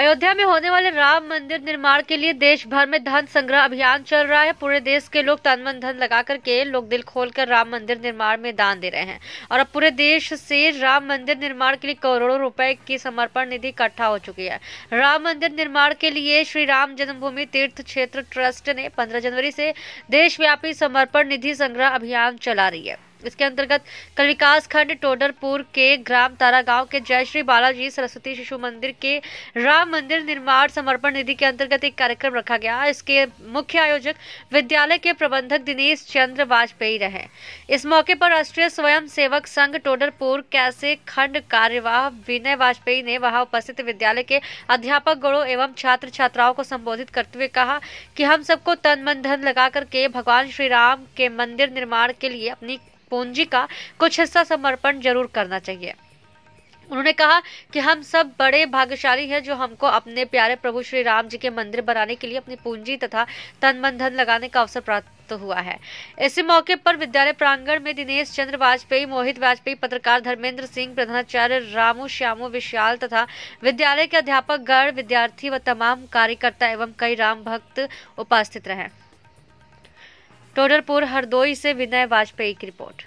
अयोध्या में होने वाले राम मंदिर निर्माण के लिए देश भर में धन संग्रह अभियान चल रहा है पूरे देश के लोग तन मन धन लगा करके लोग दिल खोल कर राम मंदिर निर्माण में दान दे रहे हैं और अब पूरे देश से राम मंदिर निर्माण के लिए करोड़ों रुपए की समर्पण निधि इकट्ठा हो चुकी है राम मंदिर निर्माण के लिए श्री राम जन्मभूमि तीर्थ क्षेत्र ट्रस्ट ने पंद्रह जनवरी से देशव्यापी समर्पण निधि संग्रह अभियान चला रही है इसके अंतर्गत कल विकास खंड टोडरपुर के ग्राम तारा गांव के जय श्री बालाजी सरस्वती शिशु मंदिर के राम मंदिर निर्माण समर्पण निधि के अंतर्गत एक कार्यक्रम रखा गया इसके मुख्य आयोजक विद्यालय के प्रबंधक दिनेश चंद्र वाजपेयी रहे इस मौके पर राष्ट्रीय स्वयं सेवक संघ टोडरपुर कैसे खंड कार्यवाह विनय वाजपेयी ने वहां उपस्थित विद्यालय के अध्यापक गणों एवं छात्र छात्राओं को संबोधित करते हुए कहा कि हम सबको तन मन धन लगा करके भगवान श्री राम के मंदिर निर्माण के लिए अपनी पूंजी का कुछ हिस्सा समर्पण जरूर करना चाहिए उन्होंने कहा कि हम सब बड़े भाग्यशाली हैं जो हमको अपने प्यारे प्रभु श्री राम जी के मंदिर बनाने के लिए अपनी पूंजी तथा तन मन धन लगाने का अवसर प्राप्त हुआ है इसी मौके पर विद्यालय प्रांगण में दिनेश चंद्र वाजपेयी मोहित वाजपेयी पत्रकार धर्मेंद्र सिंह प्रधानाचार्य रामू श्यामू विशाल तथा विद्यालय के अध्यापक गण विद्यार्थी व तमाम कार्यकर्ता एवं कई राम भक्त उपस्थित रहे टोडरपुर हरदोई से विनय वाजपेयी की रिपोर्ट